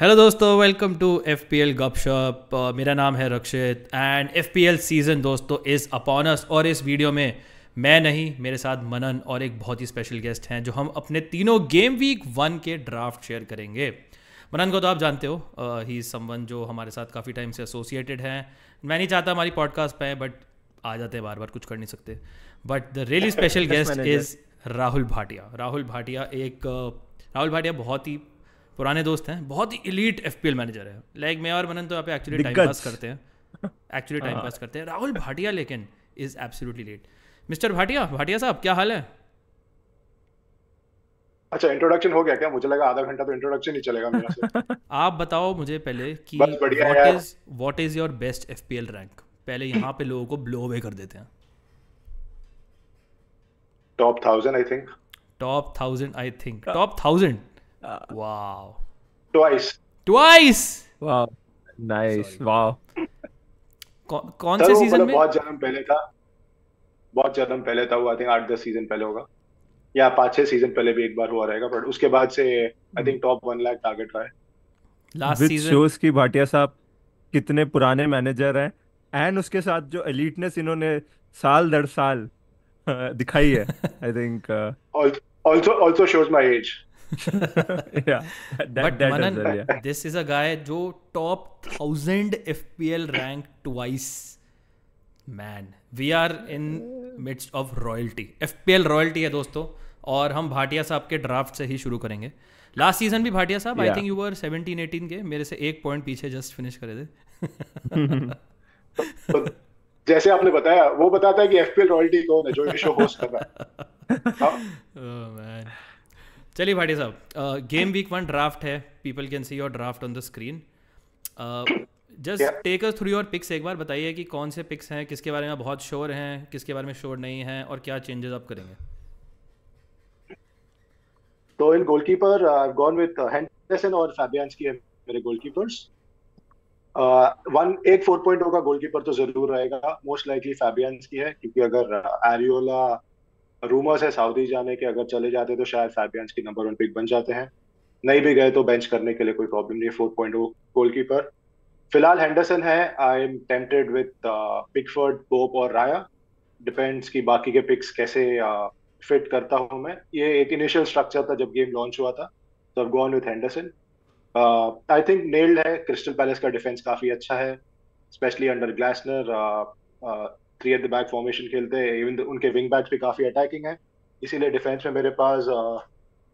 Hello दोस्तों welcome to F P L Gupshup मेरा नाम है Rakshit and F P L season दोस्तों इज़ अपॉनस और इस वीडियो में मैं नहीं मेरे साथ मनन और एक बहुत ही स्पेशल गेस्ट हैं जो हम अपने तीनों गेम वीक वन के ड्राफ्ट शेयर करेंगे मनन को तो आप जानते हो ही uh, समवन जो हमारे साथ काफ़ी टाइम से एसोसिएटेड हैं मैं नहीं चाहता हमारी पॉडकास्ट पे बट आ जाते हैं बार बार कुछ कर नहीं सकते but the really special guest is Rahul Bhatia Rahul Bhatia एक राहुल uh, भाटिया बहुत ही पुराने दोस्त हैं बहुत ही elite F P L manager है लाइक मैं और मनन तो आप एक्चुअली टाइम पास करते हैं एक्चुअली टाइम पास करते हैं राहुल भाटिया लेकिन is absolutely late mister Bhatia Bhatia साहब क्या हाल है अच्छा इंट्रोडक्शन हो गया क्या मुझे लगा आधा घंटा तो इंट्रोडक्शन ही चलेगा मेरा से आप बताओ मुझे पहले कि what is what is your best FPL rank पहले यहाँ पे लोगों को ब्लो अवे कर देते हैं top thousand I think top thousand I think top thousand Uh, wow. Twice. Twice. Wow. Nice. Sorry. Wow. कौन से सीजन मतलब में बहुत जन्म पहले था बहुत जन्म पहले था वो आई थिंक आठ दस सीजन पहले होगा या पांच छह सीजन पहले भी एक बार हुआ रहेगा बट उसके बाद से I think top one lakh target रहा है लास्ट सीजन शोस की भाटिया साहब कितने पुराने मैनेजर हैं एंड उसके साथ जो एलिटनेस इन्होंने साल दर साल दिखाई है I think also also shows my age है दोस्तों और हम भाटिया साहब के ड्राफ्ट से ही शुरू करेंगे लास्ट सीजन भी भाटिया साहब I think you were seventeen eighteen के मेरे से एक पॉइंट पीछे जस्ट फिनिश करे थे तो जैसे आपने बताया वो बताता है कि एफपीएल रॉयल्टी कौन है जो ये शो होस्ट कर रहा है oh, चलिए भाटी साहब गेम वीक वन ड्राफ्ट है people can see your draft on the screen just take us through your picks एक बार बताइए कि कौन से पिक्स हैं किसके बारे में बहुत शोर हैं किसके बारे में शोर नहीं है और क्या चेंजेस आप करेंगे तो in goalkeeper gone with Henderson और फैबियंस की मेरे गोलकीपर्स वन एक फोर पॉइंट का गोलकीपर तो जरूर रहेगा मोस्ट लाइकली फैबियंस की है क्योंकि अगर एरियोला uh, रूमर्स है सऊदी जाने के अगर चले जाते तो शायद फैबियंस की नंबर वन पिक बन जाते हैं नहीं भी गए तो बेंच करने के लिए कोई प्रॉब्लम नहीं फोर पॉइंट गोलकीपर फिलहाल हैंडरसन है I am tempted with Pickford Pope और राया डिपेंड्स की बाकी के पिक्स कैसे फिट uh, करता हूँ मैं ये एक इनिशियल स्ट्रक्चर था जब गेम लॉन्च हुआ था तो अब gone with Henderson I think nailed है क्रिस्टल पैलेस का डिफेंस काफ़ी अच्छा है specially under Glasner three at the back formation खेलते हैं इवन उनके विंग बैक्स भी काफ़ी अटैकिंग है इसीलिए डिफेंस में मेरे पास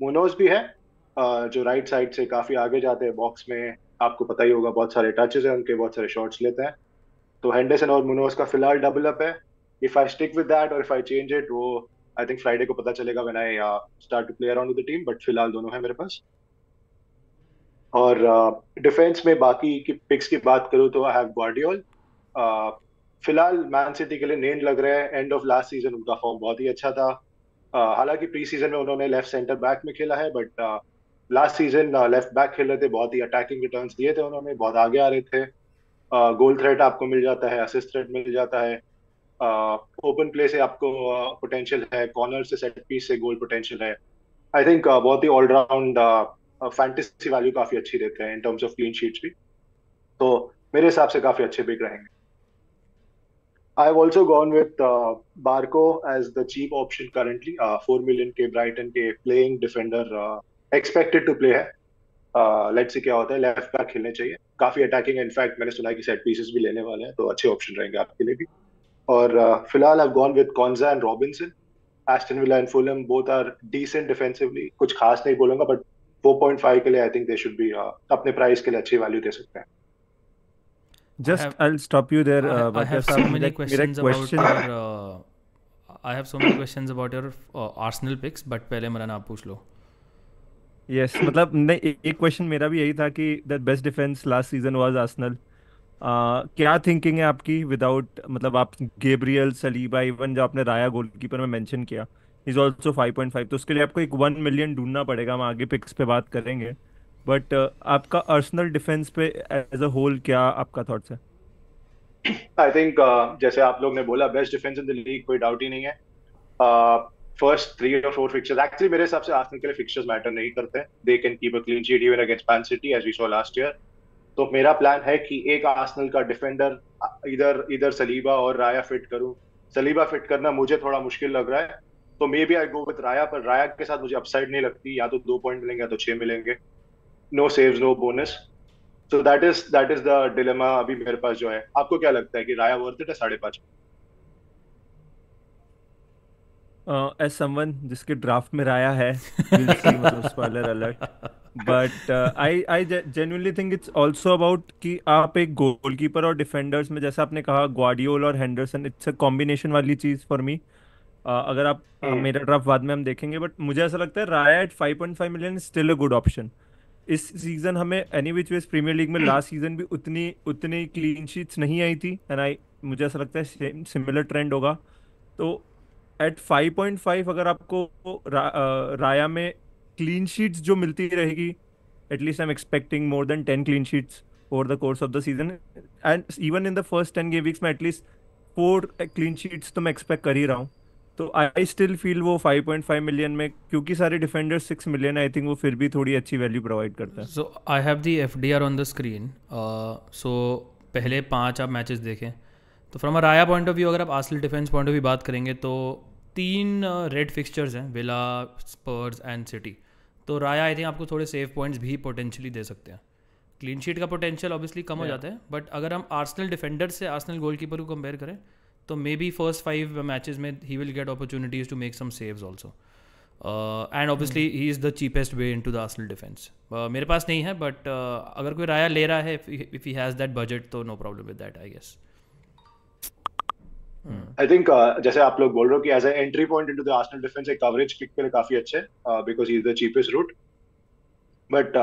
मोनोज uh, भी है uh, जो राइट साइड से काफ़ी आगे जाते हैं बॉक्स में आपको पता ही होगा बहुत सारे टचेज हैं उनके बहुत सारे शॉट्स लेते हैं तो हेंडरसन और मोनोज का फिलहाल डबल अप है if I stick with that और इफ आई चेंज इट वो आई थिंक फ्राइडे को पता चलेगा मैंने start to play around with the team but फिलहाल दोनों है मेरे पास और डिफेंस uh, में बाकी की पिक्स की बात करूँ तो आई हैव ग्वाडियोल फिलहाल मैन सिटी के लिए नेन लग रहे हैं एंड ऑफ लास्ट सीजन उनका फॉर्म बहुत ही अच्छा था uh, हालांकि प्री सीजन में उन्होंने लेफ्ट सेंटर बैक में खेला है but last season left back खेल रहे थे बहुत ही अटैकिंग रिटर्न दिए थे उन्होंने बहुत आगे आ रहे थे गोल uh, थ्रेट आपको मिल जाता है असिस्ट थ्रेट मिल जाता है ओपन uh, प्ले से आपको पोटेंशियल है कॉर्नर से सेट पीस से गोल पोटेंशियल है आई थिंक बहुत ही ऑलराउंड फैंटेसी वैल्यू काफी अच्छी देते हैं in terms of clean sheets भी तो मेरे हिसाब से काफी अच्छे बिक रहेंगे I've also gone with uh, Barco as the cheap option currently. Uh, Four million के ब्राइटन के playing defender expected to play है let's see क्या होता है लेफ्ट back खेलने चाहिए काफी अटैकिंग इनफैक्ट मैंने सुना है कि सेट पीसेस भी लेने वाले हैं तो अच्छे ऑप्शन रहेंगे आपके लिए भी और uh, फिलहाल I've gone with Konsa and Robinson Aston Villa and Fulham both are decent defensively. कुछ खास नहीं बोलूँगा बट 4.5 के लिए I think they should be अपने प्राइस के लिए अच्छी वैल्यू दे सकते हैं Just have, I'll stop you there. I, uh, uh, I have so many questions about your. Uh, I have so many questions about your Arsenal picks but पहले मेरा नाम पूछ लो यस yes, मतलब नहीं एक क्वेश्चन मेरा भी यही था कि that best defence last season was Arsenal क्या थिंकिंग है आपकी विदाउट मतलब आप गेब्रियल सलीबा इवन जो आपने राया गोलकीपर में मेंशन किया इज आल्सो 5.5 तो उसके लिए आपको एक 1 मिलियन ढूंढना पड़ेगा हम आगे पिक्स पे बात करेंगे बट uh, आपका अर्सनल डिफेंस पे एज अ होल क्या आपका थॉट्स है आई थिंक uh, जैसे आप लोग ने बोला best defence in the league कोई डाउट ही नहीं है फर्स्ट थ्री और फोर फिक्चर्स एक्चुअली मेरे हिसाब से आर्सेनल के लिए फिक्चर्स मैटर नहीं करते they can keep a clean sheet even against Man City as we saw last year तो मेरा प्लान है कि एक आर्सेनल का डिफेंडर uh, इधर इधर सलीबा और राया फिट करूं सलीबा फिट करना मुझे थोड़ा मुश्किल लग रहा है तो may B I go with राया पर राया के साथ मुझे अपसाइड नहीं लगती या तो दो पॉइंट मिलेंगे या तो छह मिलेंगे no saves no bonus so that is that is the dilemma अभी मेरे पास जो है आपको क्या लगता है कि राया वर्थ इट है साढ़े पाँच एज uh, समवन जिसके ड्राफ्ट में राया है मतलब spoiler alert but I I genuinely think it's also about कि आप एक गोलकीपर और डिफेंडर्स में जैसा आपने कहा ग्वाडियोल और हैंडरसन इट्स अ कॉम्बिनेशन वाली चीज़ फॉर मी uh, अगर आप hmm. मेरा ड्राफ्ट बाद में हम देखेंगे बट मुझे ऐसा लगता है Raya at 5.5 million still a good option इस सीजन हमें any which ways premier league में लास्ट सीजन भी उतनी उतनी क्लीन शीट्स नहीं आई थी एंड आई मुझे ऐसा लगता है सेम सिमिलर ट्रेंड होगा तो एट 5.5 अगर आपको रा, राया में क्लीन शीट्स जो मिलती रहेगी at least I am expecting more than ten clean sheets over the course of the season and even in the first ten game weeks में एटलीस्ट फोर क्लीन शीट्स तो मैं एक्सपेक्ट कर ही रहा हूँ तो आई स्टिल फील वो 5.5 million में क्योंकि सारे डिफेंडर्स 6 मिलियन आई थिंक वो फिर भी थोड़ी अच्छी वैल्यू प्रोवाइड करता है so I have the F D R on the screen so पहले पांच आप मैचेस देखें तो फ्रॉम अ राया पॉइंट ऑफ व्यू अगर आप आसल डिफेंस पॉइंट ऑफ व्यू बात करेंगे तो तीन रेड uh, फिक्सचर्स हैं विला स्पर्स एंड सिटी तो राया आई थिंक आपको थोड़े सेफ पॉइंट्स भी पोटेंशियली दे सकते हैं क्लीन शीट का पोटेंशियल ऑब्वियसली कम yeah. हो जाता है बट अगर हम आर्सनल डिफेंडर से आर्सनल गोलकीपर को कंपेयर करें तो maybe first five matches में he will get opportunities to make some saves also and obviously he is the cheapest way in to the Arsenal defence मेरे पास नहीं है but uh, अगर कोई राया ले रहा है if he has that budget तो no problem with that I guess I think जैसे आप लोग बोल रहे हो कि as a entry point into the Arsenal defence एक कवरेज किक के लिए काफी अच्छे because he is the cheapest route but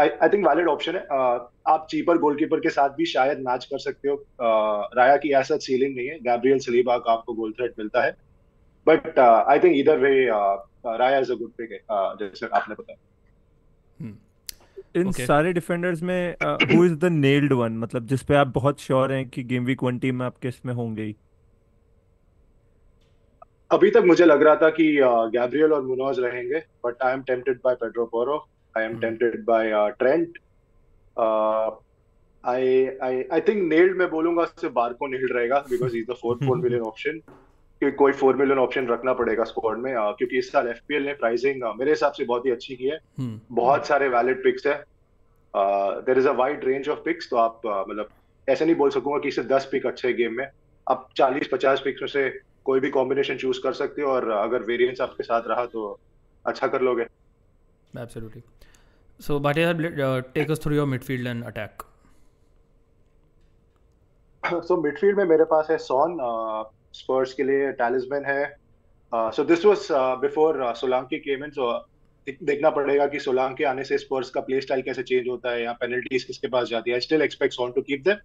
I think valid option है uh, आप चीपर गोलकीपर के साथ भी शायद मैच कर सकते हो uh, राया की ऐसा सीलिंग नहीं है गैब्रियल सलीबा का आपको गोल थ्रेट मिलता है बट आई थिंक इधर वे राया इज अ गुड पिक जैसे आपने बताया इन hmm. okay. सारे डिफेंडर्स में who is the nailed one मतलब जिस पे आप बहुत श्योर हैं कि गेम वीक 1 टीम में आपके इसमें होंगे ही अभी तक मुझे लग रहा था कि गैब्रियल uh, और मुनोज रहेंगे but I am tempted by Pedro Porro I am hmm. tempted by uh, Trent. Uh, I I I think nailed मैं बोलूंगा सिर्फ बारको नेल्ड रहेगा because is the four four million option कि कोई four million option रखना पड़ेगा squad में uh, क्योंकि इस साल एफपीएल ने प्राइसिंग uh, मेरे हिसाब से बहुत ही अच्छी की है hmm. बहुत सारे वैलिड पिक्स है there is a wide range of picks तो आप uh, मतलब ऐसे नहीं बोल सकूंगा कि सिर्फ दस पिक अच्छे गेम में आप चालीस पचास पिक्स में से कोई भी कॉम्बिनेशन चूज कर सकते हो और अगर वेरिएंस आपके साथ रहा तो अच्छा कर लोगे absolutely So Bhatia, uh, take us through your midfield and attack. So midfield में मेरे पास है सोन स्पर्स के लिए टैलिस्मैन है so this was before Solanke came in so देखना पड़ेगा कि सोलांग के आने से स्पर्स का प्ले स्टाइल कैसे चेंज होता है या पेनल्टीज किसके पास जाती है still expect Son to keep them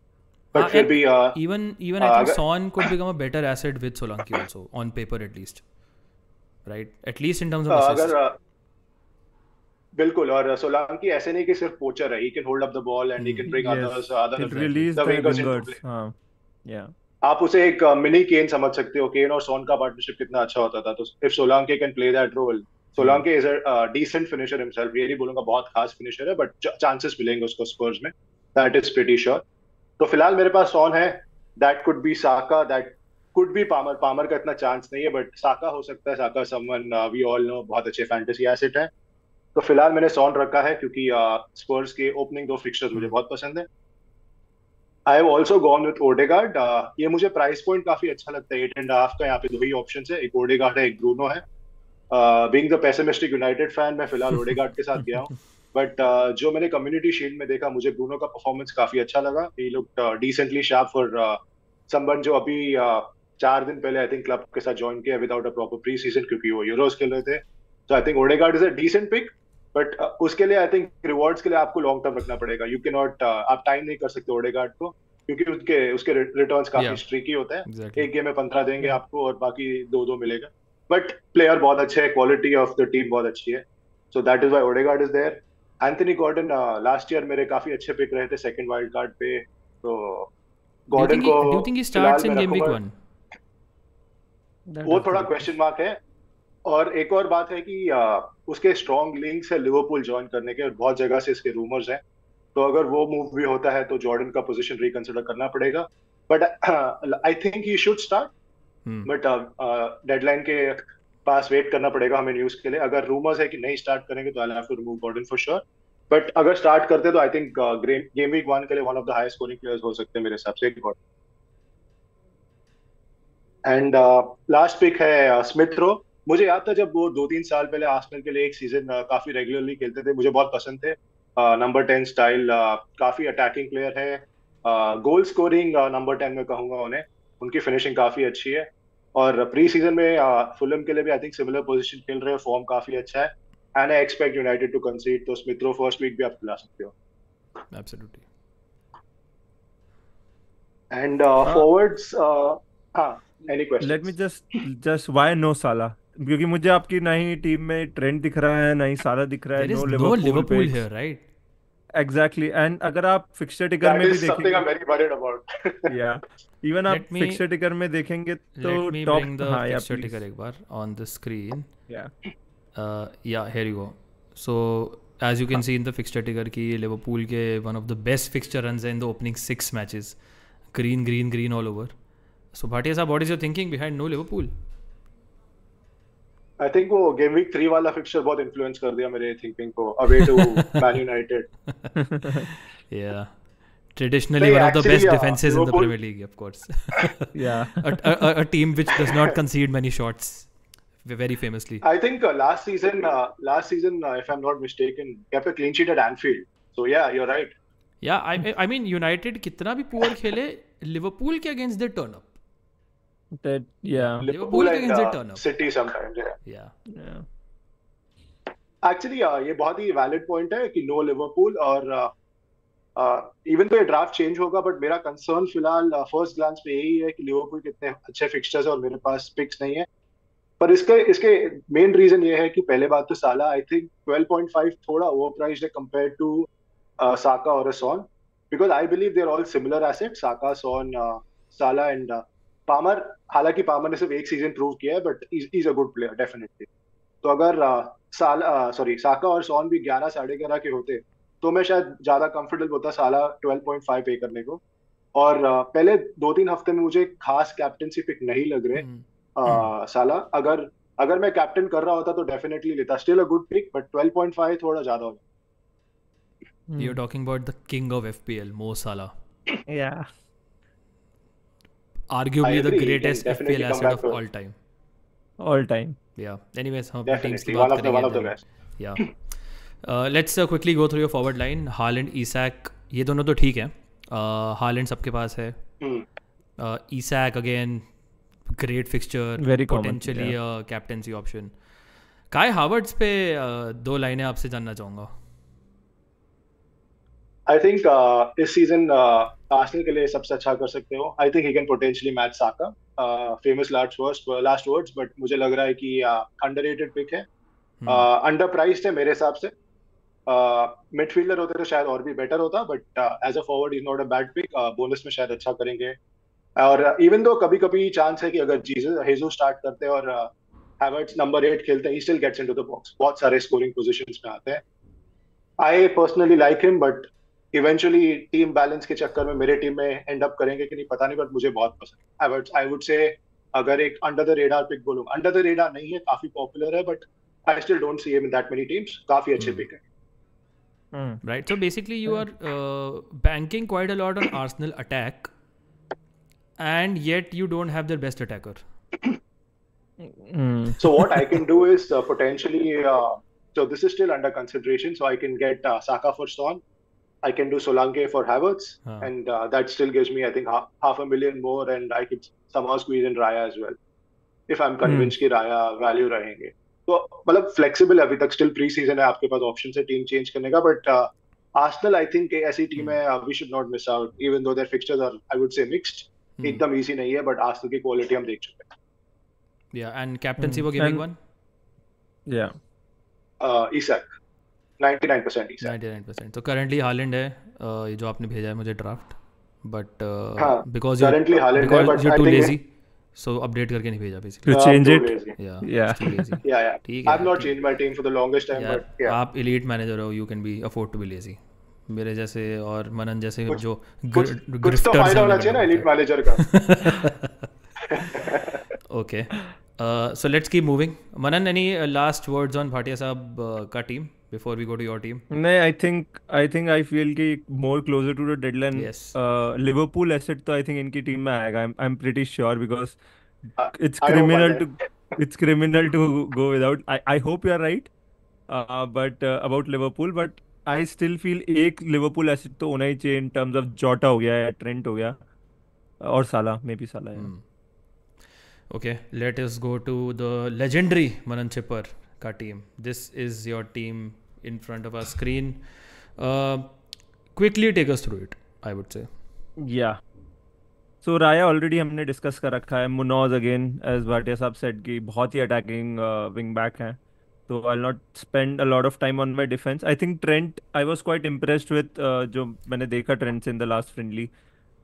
but फिर भी even even I think Son could become a better asset with Solanke also on paper at least right at least in terms of assist बिल्कुल और Solanke ऐसे नहीं कि सिर्फ poacher है he can hold up the ball and he can bring others other release the wingers in play हां या आप उसे एक मिनी uh, केन समझ सकते हो केन और सोन का पार्टनरशिप कितना अच्छा होता था तो if Solanke can play that role Solanke is a decent finisher himself ये नहीं बोलूंगा बहुत खास फिनिशर है बट चांसेस मिलेंगे उसको स्पर्स में दैट इज प्रीटी श्योर तो फिलहाल मेरे पास सोन है that could be Saka that could be Palmer Palmer का इतना चांस नहीं है बट साका हो सकता है Saka someone we all know बहुत अच्छे फैंटेसी एसेट है तो फिलहाल मैंने सॉन रखा है क्योंकि स्पर्स के ओपनिंग दो फिक्सचर्स मुझे हम्म। बहुत पसंद है I have also gone with Odegaard ये मुझे प्राइस पॉइंट काफी अच्छा लगता है एट एंड हाफ का यहाँ पे दो ही ऑप्शन है एक ओडेगार्ड है एक ग्रूनो है being the pessimistic United fan मैं फिलहाल ओडेगार्ड के साथ गया हूँ बट uh, जो मैंने कम्युनिटी शील्ड में देखा मुझे ग्रूनो का परफॉर्मेंस काफी अच्छा लगा he look decently sharp for संबंध जो अभी uh, चार दिन पहले आई थिंक क्लब के साथ ज्वाइन किया without a proper pre season क्योंकि वो यूरोज खेल रहे थे So I think Odegaard is a decent pick, but uh, उसके लिए आई थिंक रिवॉर्ड्स के लिए आपको लॉन्ग टर्म रखना पड़ेगा यू के नॉट आप टाइम नहीं कर सकते ओडेगार्ड को क्योंकि उसके उसके रिटर्न काफी yeah. स्ट्रीकी होते हैं exactly. एक गेम में पंद्रह देंगे आपको और बाकी दो दो मिलेगा बट प्लेयर बहुत अच्छे है क्वालिटी ऑफ द टीम बहुत अच्छी है so that is why Odegaard is there Anthony Gordon last year मेरे काफी अच्छे पिक रहे थे सेकंड वाइल्ड कार्ड पे तो गॉर्डन को वो थोड़ा क्वेश्चन मार्क है और एक और बात है कि आ, उसके स्ट्रॉन्ग लिंक्स है लिवरपूल ज्वाइन करने के और बहुत जगह से इसके रूमर्स हैं तो अगर वो मूव भी होता है तो जॉर्डन का पोजीशन रिकंसिडर करना पड़ेगा but I think you should start but deadline के पास वेट करना पड़ेगा हमें न्यूज के लिए अगर रूमर्स है कि नहीं स्टार्ट करेंगे तो I have to remove Gordon for sure but अगर स्टार्ट करते तो I think game week one के लिए one of the highest scoring players हो सकते हैं मेरे हिसाब से एंड लास्ट पिक है स्मिथ रो मुझे याद था जब वो दो तीन साल पहले आर्सेनल के लिए एक सीजन काफी रेगुलरली खेलते थे मुझे बहुत पसंद थे नंबर टेन स्टाइल काफी अटैकिंग प्लेयर है गोल स्कोरिंग नंबर टेन में कहूंगा उन्हें उनकी फिनिशिंग काफी अच्छी है और प्री सीजन में फुलम के लिए भी आई थिंक सिमिलर पोजिशन खेल रहे हैं फॉर्म काफी अच्छा है and I expect United to concede तो स्मिथ्रो फर्स्ट वीक भी आप खिला सकते हो एब्सोल्युटली एंड फॉरवर्ड्स हां any question let me just just why no Salah क्योंकि मुझे आपकी ना ही टीम में ट्रेंड दिख रहा है ना ही सारा दिख रहा है no Liverpool here right exactly and अगर आप फिक्स्चर टिकर में भी देखेंगे या इवन आप फिक्स्चर टिकर में देखेंगे तो टॉप हां या फिक्स्चर टिकर एक बार on the screen yeah yeah here you go so as you can see in the fixture ticker की लिवरपूल के one of the best fixture run है in the opening six matches green green green all over so Bhatia साहब what is your thinking behind no Liverpool I think वो game week three वाला fixture बहुत influence कर दिया मेरे thinking को away to Man United या traditionally one of the best defenses in the Premier League, of course. yeah, a, a, a team which does not concede many shots, very famously. I think uh, last season, uh, last season, uh, if I'm not mistaken, kept a clean sheet at Anfield. So yeah, you're right. Yeah, I I mean United कितना भी poor खेले, Liverpool के against they turn up. That yeah, Liverpool, Liverpool uh, turn up. City sometimes. Yeah. Yeah. yeah. Actually uh, ये बहुत ही valid point है कि no Liverpool और इवन uh, तो uh, ये ड्राफ्ट चेंज होगा बट मेरा कंसर्न फिलहाल फर्स्ट uh, ग्लांस पे यही है कि लिवरपूल कितने अच्छे फिक्सचर्स और मेरे पास पिक्स नहीं है पर इसके इसके मेन रीजन ये है कि पहले बात तो साला आई थिंक 12.5 थोड़ा ओवर प्राइस्ड है कंपेयर टू साका और Son because I believe they're all similar asset Saka Son Salah and Palmer हालांकि पामर ने सिर्फ एक सीजन प्रूव किया है but is a good player definitely तो अगर uh, साल सॉरी uh, साका और सोन भी ग्यारह साढ़े ग्यारह के होते तो मैं शायद ज्यादा कंफर्टेबल होता साला ट्वेल्व पॉइंट फाइव पे करने को और uh, पहले दो तीन हफ्ते में मुझे खास कैप्टनसी पिक नहीं लग रहे mm. हम्म। आ, हम्म। साला अगर अगर मैं कैप्टन कर रहा होता तो डेफिनेटली लेता still a good pick but 12.5 थोड़ा ज्यादा हो you are talking about the king of FPL Mo Salah या arguably the greatest FPL asset of all time. All time. Yeah. Anyways, हम teams की बात करेंगे. One of the best. Yeah. Uh, let's uh, quickly go through your forward line. Haaland, Isak ये दोनों तो ठीक है. हालैंड सबके पास है. Isak again great fixture very potentially captaincy option Kai Havertz पे uh, दो लाइनें आपसे जानना चाहूंगा आई थिंक इस सीजन आर्सेनल के लिए सबसे अच्छा कर सकते हो I think he can potentially match Saka famous last words last words but मुझे लग रहा है कि अंडररेटेड uh, पिक है अंडर hmm. प्राइस्ड uh, है मेरे हिसाब से मिडफील्डर uh, होते तो शायद और भी बेटर होता but as a forward is not a bad pick bonus में शायद अच्छा करेंगे और इवन दो कभी कभी चांस है कि अगर जीजस हेजो स्टार्ट करते हैं और हैवर्ड्स नंबर एट खेलते हैं he still gets into the box बहुत सारे स्कोरिंग पोजीशंस में आते हैं I personally like him but eventually team balance के चक्कर में मेरे टीम में एंड अप करेंगे कि नहीं पता नहीं बट मुझे बहुत पसंद आई वुड से अगर एक अंडर द रेडार पिक बोलूंगा अंडर द रेडार नहीं है काफी पॉपुलर है but I still don't see him in that many teams काफी अच्छे पिक है right so basically you are uh, banking quite a lot on arsenal attack and yet you don't have their best attacker mm. so what i can do is uh, potentially uh, so this is still under consideration so i can get uh, saka for Son, I can do Solanke for Havertz, ah. and uh, that still gives me, I think, half, a million more, and I could somehow squeeze in Raya as well, if I'm convinced that hmm. Raya value rahenge. So, मतलब flexible अभी तक still pre-season I have pass options to change करने का, but uh, Arsenal I think ऐसी team mm. है, uh, we should not miss out, even though their fixtures are, I would say, mixed. Mm. एकदम easy नहीं है, but Arsenal की quality हम देख चुके हैं. Yeah, and captaincy mm. were giving one. Yeah. Uh, Isak. 99% तो करंटली हालैंड है ये जो आपने भेजा है मुझे draft but because currently Haaland है but you too lazy so update करके नहीं भेजा बेसिकली टू चेंज इट या या या ठीक है I have not change my team for the longest time but yeah आप एलीट मैनेजर हो you can be afford to be lazy मेरे जैसे और मनन जैसे कुछ, जो कुछ तो फायदा होना चाहिए ना एलीट मैनेजर का okay so let's keep moving Manan any last words on Bhatia साहब uh, का team before we go to your team? No, I think I think I feel कि more closer to the deadline. Yes. Uh, Liverpool asset तो I think इनकी टीम में आएगा. I'm I'm pretty sure because uh, it's criminal to it's criminal to go without. I I hope you are right. Uh, but uh, about Liverpool, but I still feel एक Liverpool asset तो होना ही चाहिए in terms of Jota हो गया या Trent हो गया और साला maybe साला है. Hmm. Okay, let us go to the legendary Manan Chipper. का team this is your team in front of our screen quickly take us through it I would say yeah सो राया already हमने discuss कर रखा है मुनोज again as Bhatia साहब set की बहुत ही अटैकिंग विंग बैक हैं तो I not spend a lot of time on my defence I think Trent I was quite impressed with जो मैंने देखा Trent's in the last friendly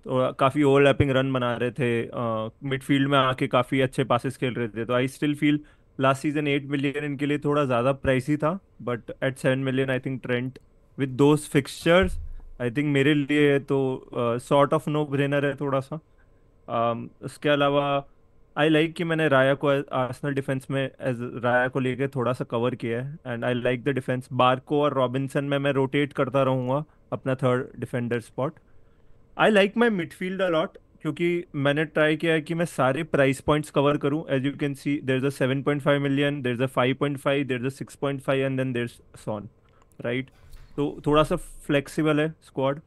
तो काफ़ी ओवरलैपिंग रन बना रहे थे मिडफील्ड uh, में आके काफ़ी अच्छे पासिस खेल रहे थे तो I still feel last season eight million इनके लिए थोड़ा ज़्यादा प्राइस ही था but eight seven million I think Trent with दो फिक्सचर्स आई थिंक मेरे लिए तो सॉर्ट ऑफ नो ब्रेनर है थोड़ा सा um, उसके अलावा आई लाइक like कि मैंने राया को आर्सनल डिफेंस में एज राया को लेके थोड़ा सा कवर किया है and I like the defence Barco और रॉबिन्सन में मैं रोटेट करता रहूँगा अपना third defender spot I like my midfield a lot क्योंकि मैंने ट्राई किया है कि मैं सारे प्राइस पॉइंट्स कवर करूं as you can see there is a five million there is a five point five there is a five and then there Son right तो थोड़ा सा फ्लेक्सिबल है squad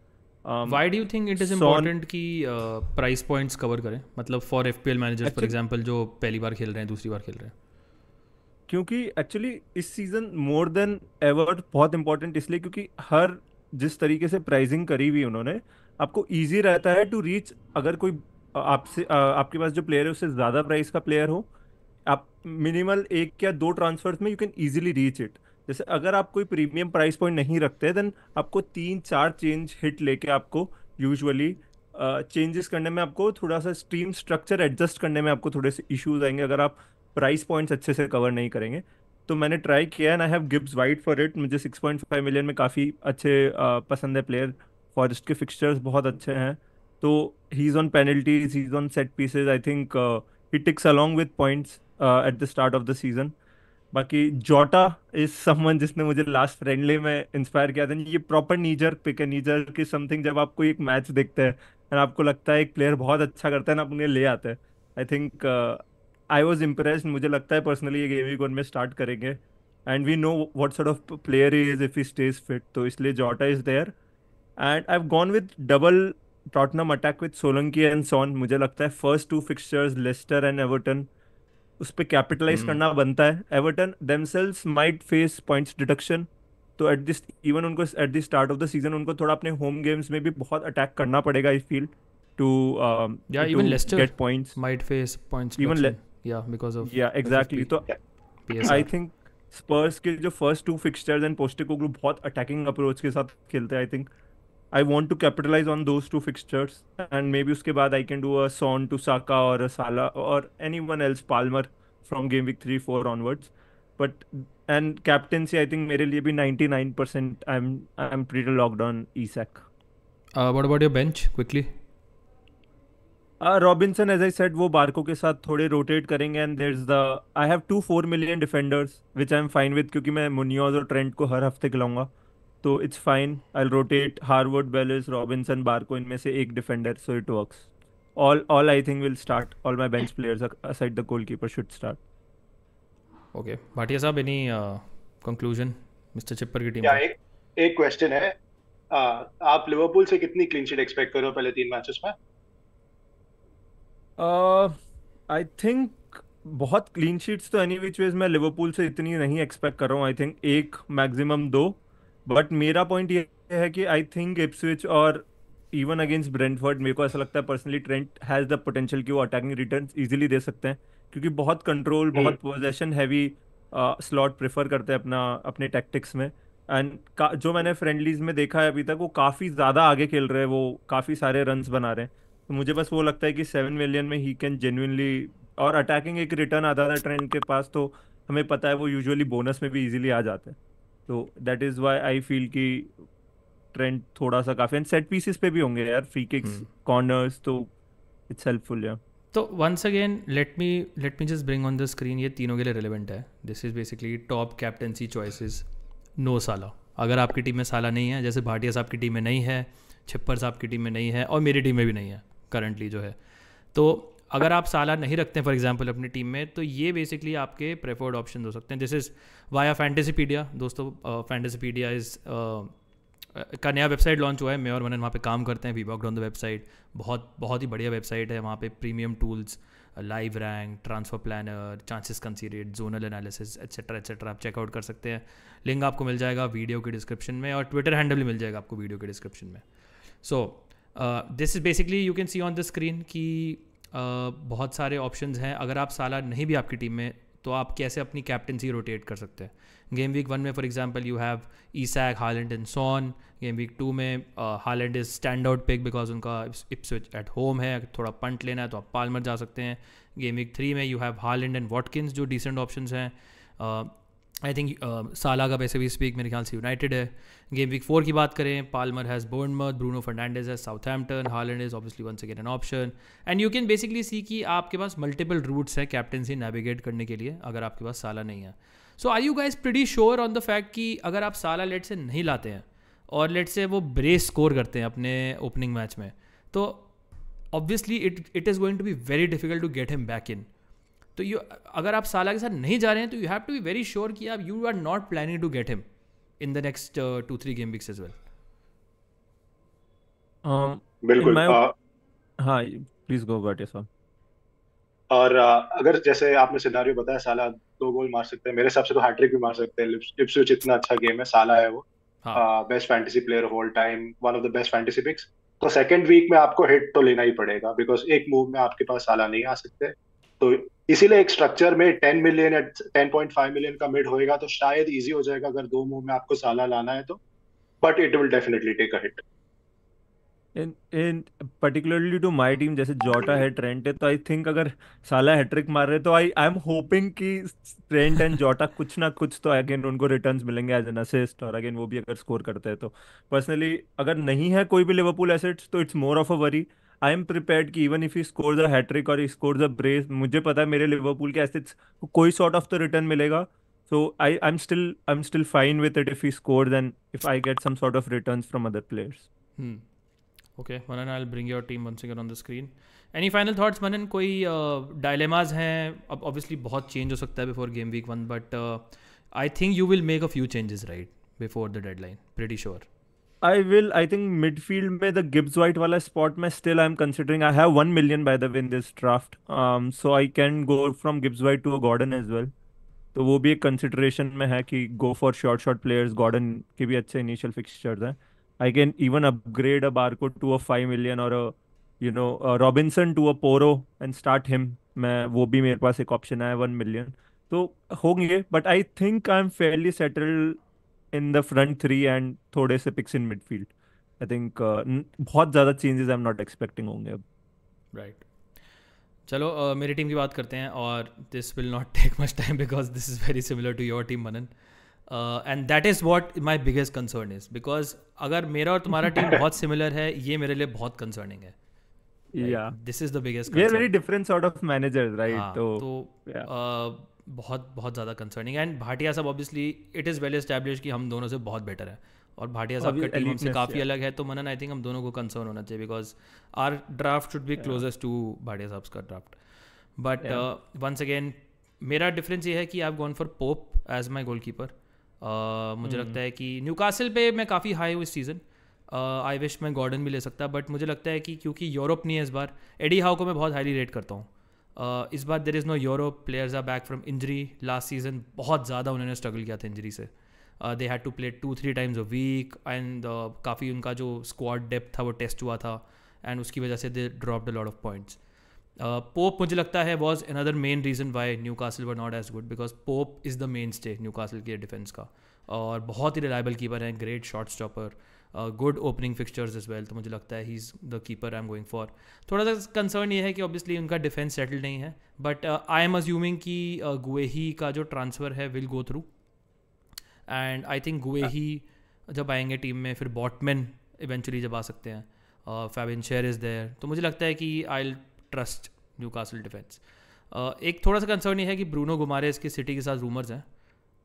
why do think it is important कि price points cover करें मतलब for F P L manager for example जो पहली बार खेल रहे हैं दूसरी बार खेल रहे हैं क्योंकि एक्चुअली इस सीजन मोर देन एवर बहुत इंपॉर्टेंट इसलिए क्योंकि हर जिस तरीके से प्राइजिंग करी हुई उन्होंने आपको इजी रहता है टू रीच अगर कोई आपसे आपके पास जो प्लेयर है उससे ज़्यादा प्राइस का प्लेयर हो आप मिनिमल एक या दो ट्रांसफर्स में you can easily reach it जैसे अगर आप कोई प्रीमियम प्राइस पॉइंट नहीं रखते देन आपको तीन चार चेंज हिट लेके आपको यूजुअली चेंजेस uh, करने में आपको थोड़ा सा स्ट्रीम स्ट्रक्चर एडजस्ट करने में आपको थोड़े से इश्यूज आएंगे अगर आप प्राइस पॉइंट्स अच्छे से कवर नहीं करेंगे तो मैंने ट्राई किया and I have Gibbs White for it मुझे फाइव मिलियन में काफ़ी अच्छे uh, पसंद है प्लेयर फॉरेस्ट के फिक्सचर्स बहुत अच्छे हैं तो he is on penalties he is on set pieces I think he ticks along with points at the start of the season बाकी जोटा इज समवन जिसने मुझे लास्ट फ्रेंडली में इंस्पायर किया था ये प्रॉपर नीजर पिक है नीजर की समथिंग जब आपको एक मैच देखते हैं एंड आपको लगता है एक प्लेयर बहुत अच्छा करता है ना आप उन्हें ले आते हैं I think I was impress मुझे लगता है पर्सनली ये गेम ही वन में स्टार्ट करेंगे and we know what sort of player is if he stays fit तो इसलिए Jota is there and I have gone with double Tottenham attack with Solanke and Son मुझे लगता है first two fixtures Leicester and Everton उस पर capitalise hmm. करना बनता है Everton themselves might face points deduction तो एट दिस इवन उनको at the start of the season उनको थोड़ा अपने होम गेम्स में भी बहुत अटैक करना पड़ेगा I feel too even Leicester get points might face points even yeah because of yeah exactly तो आई थिंक स्पर्स के जो first two fixtures and Postecoglou बहुत अटैकिंग अप्रोच के साथ खेलते हैं I think I want to capitalize on those two fixtures, and maybe उसके बाद I can do a Son to Saka or a Salah or anyone else Palmer from game week three four onwards. But and captaincy I think मेरे लिए भी 99% I'm I'm pretty locked on Isak. Uh, what about your bench quickly? Robinson as I said वो Barco के साथ थोड़े rotate करेंगे and there is the I have two four million defenders which I am fine with क्योंकि मैं मुनियोज और Trent को हर हफ्ते खिलाऊंगा तो it's fine I rotate Harwood Bellis Robinson Barco इनमें से एक defender so it works all all I think will start all my bench players aside the goalkeeper should start okay Bhatia sahab any conclusion mister चिप्पर की team? या एक एक question है. Uh, आप Liverpool से कितनी क्लीन शीट एक्सपेक्ट कर रहे हो पहले तीन मैचेस में? आई uh, थिंक बहुत क्लीन शीट्स तो एनी विच वेज मैं लिवरपूल से इतनी नहीं एक्सपेक्ट कर रहा हूँ आई थिंक एक मैक्सिमम दो बट मेरा पॉइंट ये है कि आई थिंक इप्सविच और इवन अगेंस्ट ब्रेंडफर्ड मेरे को ऐसा लगता है personally Trent has the potential कि वो अटैकिंग रिटर्न इजीली दे सकते हैं क्योंकि बहुत कंट्रोल बहुत पोजेशन हैवी स्लॉट प्रेफर करते हैं अपना अपने टैक्टिक्स में एंड जो मैंने फ्रेंडलीज में देखा है अभी तक वो काफ़ी ज़्यादा आगे खेल रहे हैं वो काफ़ी सारे रन बना रहे हैं तो मुझे बस वो लगता है कि सेवन मिलियन में ही कैन जेन्यूनली और अटैकिंग एक रिटर्न आता था ट्रेंड के पास तो हमें पता है वो यूजुअली बोनस में भी इजीली आ जाते हैं तो that is why I feel कि ट्रेंड थोड़ा सा काफी एंड सेट पीसेस पे भी होंगे यार फ्री किक्स कॉर्नर्स तो इट्स हेल्पफुल या तो once again let me let me just bring on the screen ये तीनों के लिए रेलिवेंट है this is basically top captaincy choices no Salah अगर आपकी टीम में साला नहीं है जैसे भाटिया साहब की टीम में नहीं है छिप्पर साहब की टीम में नहीं है और मेरी टीम में भी नहीं है करंटली जो है तो अगर आप साला नहीं रखते हैं फॉर एग्जाम्पल अपनी टीम में तो ये बेसिकली आपके प्रेफर्ड ऑप्शन हो सकते हैं दिस इज़ वाया फैंटेसीपीडिया दोस्तों फैंटेसीपीडिया इज़ का नया वेबसाइट लॉन्च हुआ है मैं और मनन वहाँ पे काम करते हैं वीबॉक ऑन द वेबसाइट बहुत बहुत ही बढ़िया वेबसाइट है वहाँ पे premium tools live rank transfer planner chances considerate zonal analysis etcetera etcetera आप चेकआउट कर सकते हैं लिंक आपको मिल जाएगा वीडियो के डिस्क्रिप्शन में और ट्विटर हैंडल भी मिल जाएगा आपको वीडियो के डिस्क्रिप्शन में so this is basically you can see on the screen कि बहुत सारे ऑप्शन हैं अगर आप साला नहीं भी आपकी टीम में तो आप कैसे अपनी कैप्टनसी रोटेट कर सकते हैं गेम वीक वन में for example you have Isak Haaland and Son game week two में Haaland is stand out pick because उनका इप्सविच एट होम है थोड़ा पंट लेना है तो आप पालमर जा सकते हैं गेम वीक थ्री में you have Haaland and Watkins जो डिसेंट ऑप्शन हैं आई थिंक साला का वैसे भी स्पीक मेरे ख्याल से यूनाइटेड है गेम वीक फोर की बात करें Palmer has Bournemouth Bruno Fernandes South Southampton Haaland is obviously once again an option and you can basically see कि आपके पास मल्टीपल रूट्स है कैप्टनसी नेविगेट करने के लिए अगर आपके पास साला नहीं है so I you guys pretty sure on the fact कि अगर आप साला लेट से नहीं लाते हैं और लेट से वो ब्रेस स्कोर करते हैं अपने ओपनिंग मैच में तो obviously it it is going to be very difficult to get him back in तो यू अगर आप साला के साथ नहीं जा रहे हैं तो you have to be very sure कि आप you are not planning to get him in the next two three game weeks as well बिल्कुल हाँ प्लीज गो गॉट सर और अगर जैसे आपने सिनारियो बताया साला दो गोल मार सकते हैं मेरे हिसाब से तो हैट्रिक भी मार सकते हैं लिप्स लिप्स इतना अच्छा गेम है साला है वो best fantasy player of all time one of the best fantasy picks तो सेकंड वीक में आपको हिट तो लेना ही पड़ेगा बिकॉज एक मूव में आपके पास साला नहीं आ सकते तो इसीलिए एक स्ट्रक्चर में टेन मिलियन या टेन पॉइंट फाइव मिलियन का मिड होएगा तो शायद इजी हो जाएगा अगर दो मूव में आपको साला लाना है तो but it will definitely take a hit in in particularly to my team जैसे जोटा है ट्रेंट है तो आई थिंक अगर साला हैट्रिक मार रहे तो आई आई एम होपिंग कि ट्रेंट एंड जोटा कुछ ना कुछ तो अगेन उनको रिटर्न्स मिलेंगे एज एन असिस्ट और अगेन वो भी अगर स्कोर करते हैं तो पर्सनली अगर नहीं है कोई भी लिवरपूल एसेट्स तो it's more of a worry I am prepare कि even if he score the hattrick और स्कोर द ब्रेस मुझे पता है मेरे लिवरपूल के एसेट्स कोई सॉर्ट ऑफ द रिटर्न मिलेगा so I I am still I am still fine with it if he score then if I get some sort of returns from other players okay Manan I will bring your team once again on the screen any final thoughts Manan कोई dilemmas uh, हैं अब obviously बहुत change हो सकता है before game week one but I think you will make a few changes right before the deadline pretty sure I will I think midfield में the Gibbs White वाला spot में still I am considering I have one million by the win this draft so I can go from Gibbs White to a Gordon as well तो वो भी एक consideration में है कि go for short short players Gordon के भी अच्छे इनिशियल फिक्सचर्स हैं I can even upgrade a Barco to a five million और you know Robinson to a Porro and start him मैं वो भी मेरे पास एक ऑप्शन है वन मिलियन तो होंगे but I think I am fairly settled in the front three and थोड़े से picks in midfield I think बहुत ज़्यादा changes I am not expecting होंगे अब राइट right. चलो uh, मेरी टीम की बात करते हैं और this will not take much time because this is very similar to your team Manan and that is what my biggest concern is because अगर मेरा और तुम्हारा टीम बहुत सिमिलर है ये मेरे लिए बहुत कंसर्निंग है yeah like, this is the biggest concern. we're very different sort of managers right हाँ, so, तो, तो yeah. Uh, बहुत बहुत ज़्यादा concerning and Bhatia sahab obviously it is well establish कि हम दोनों से बहुत बेटर है और भाटिया साहब का टीम हमसे काफ़ी अलग है तो मनन आई थिंक हम दोनों को कंसर्न होना चाहिए because our draft should be closest to Bhatia sahab का ड्राफ्ट बट वंस अगेन मेरा डिफरेंस ये है कि I gone for Pope as my goalkeeper मुझे hmm. लगता है कि न्यू पर मैं काफ़ी हाई हूँ इस सीज़न आई विश मैं गॉर्डन भी ले सकता बट मुझे लगता है कि क्योंकि यूरोप नहीं है इस बार एडी हाउ को मैं बहुत हाईली रेट करता हूँ Uh, इस बार there is no Europe players are back from injury last season बहुत ज़्यादा उन्होंने स्ट्रगल किया था इंजरी से they had to play two three times a week and काफ़ी उनका जो स्क्वाड डेप्थ था वो टेस्ट हुआ था एंड उसकी वजह से they drop a lot of points Pope मुझे लगता है was another main reason why Newcastle were not as good because Pope is the mainstay Newcastle के डिफेंस का और बहुत ही रिलायबल कीपर हैं great shot stopper good opening fixtures as well तो मुझे लगता है he is the keeper I am going for थोड़ा सा कंसर्न ये है कि ऑब्वियसली उनका डिफेंस सेटल नहीं है बट आई एम अज्यूमिंग कि गुएही uh, का जो ट्रांसफ़र है will go through and I think Guehi जब आएंगे टीम में फिर बॉटमैन इवेंचुअली जब आ सकते हैं फैबिन शेयर इज़ देयर तो मुझे लगता है कि I trust Newcastle defence एक थोड़ा सा कंसर्न ये है कि ब्रूनो गुमारे इसके सिटी के साथ रूमर्स हैं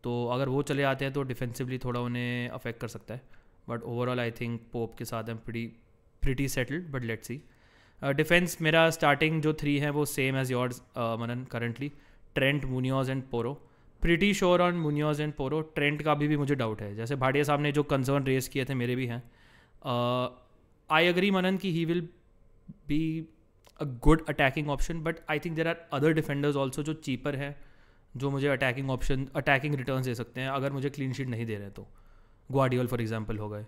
तो अगर वो चले आते हैं तो डिफेंसिवली थोड़ा उन्हें अफेक्ट कर सकता है but overall I think Pope के साथ am pre pretty settled but let's see defence मेरा स्टार्टिंग जो थ्री है वो same as yours Manan currently Trent Munoz and Porro pretty sure on Munoz and Porro Trent का भी, भी मुझे डाउट है जैसे भाटिया साहब ने जो कंसर्न रेज किए थे मेरे भी हैं आई अग्री मनन की he will be a good attacking option but I think there are other defenders also जो चीपर हैं जो मुझे अटैकिंग ऑप्शन अटैकिंग रिटर्न दे सकते हैं अगर मुझे क्लीन शीट नहीं दे रहे तो uh, ग्वाडियल फॉर एग्जाम्पल हो गए